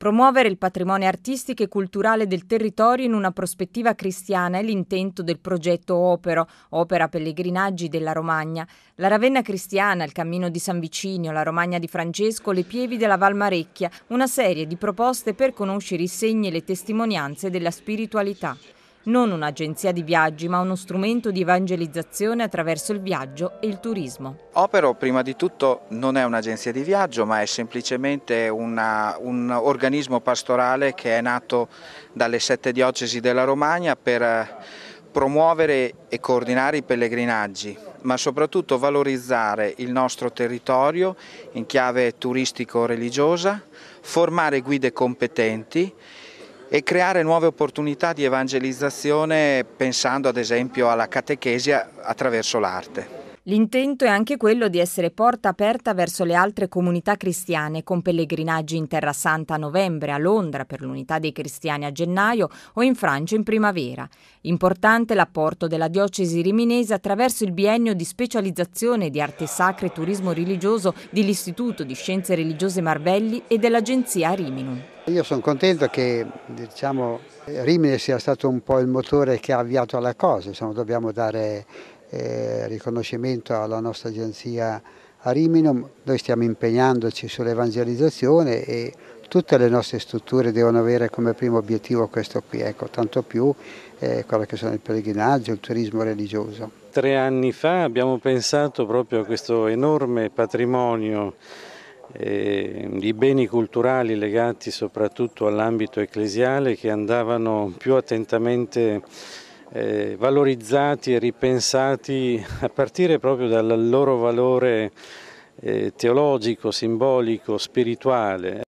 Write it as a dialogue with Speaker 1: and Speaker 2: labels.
Speaker 1: Promuovere il patrimonio artistico e culturale del territorio in una prospettiva cristiana è l'intento del progetto Opero, Opera Pellegrinaggi della Romagna. La Ravenna cristiana, il Cammino di San Vicinio, la Romagna di Francesco, le Pievi della Valmarecchia, una serie di proposte per conoscere i segni e le testimonianze della spiritualità non un'agenzia di viaggi, ma uno strumento di evangelizzazione attraverso il viaggio e il turismo.
Speaker 2: Opero, prima di tutto, non è un'agenzia di viaggio, ma è semplicemente una, un organismo pastorale che è nato dalle sette diocesi della Romagna per eh, promuovere e coordinare i pellegrinaggi, ma soprattutto valorizzare il nostro territorio in chiave turistico-religiosa, formare guide competenti e creare nuove opportunità di evangelizzazione pensando ad esempio alla catechesia attraverso l'arte.
Speaker 1: L'intento è anche quello di essere porta aperta verso le altre comunità cristiane con pellegrinaggi in Terra Santa a novembre, a Londra per l'unità dei cristiani a gennaio o in Francia in primavera. Importante l'apporto della diocesi riminese attraverso il biennio di specializzazione di arte sacra e turismo religioso dell'Istituto di Scienze Religiose Marbelli e dell'Agenzia Riminum.
Speaker 3: Io sono contento che diciamo, Rimini sia stato un po' il motore che ha avviato la cosa, insomma, dobbiamo dare eh, riconoscimento alla nostra agenzia Ariminum, noi stiamo impegnandoci sull'evangelizzazione e tutte le nostre strutture devono avere come primo obiettivo questo qui, ecco, tanto più eh, quello che sono il pellegrinaggio, il turismo religioso.
Speaker 4: Tre anni fa abbiamo pensato proprio a questo enorme patrimonio eh, di beni culturali legati soprattutto all'ambito ecclesiale che andavano più attentamente eh, valorizzati e ripensati a partire proprio dal loro
Speaker 2: valore eh, teologico, simbolico, spirituale.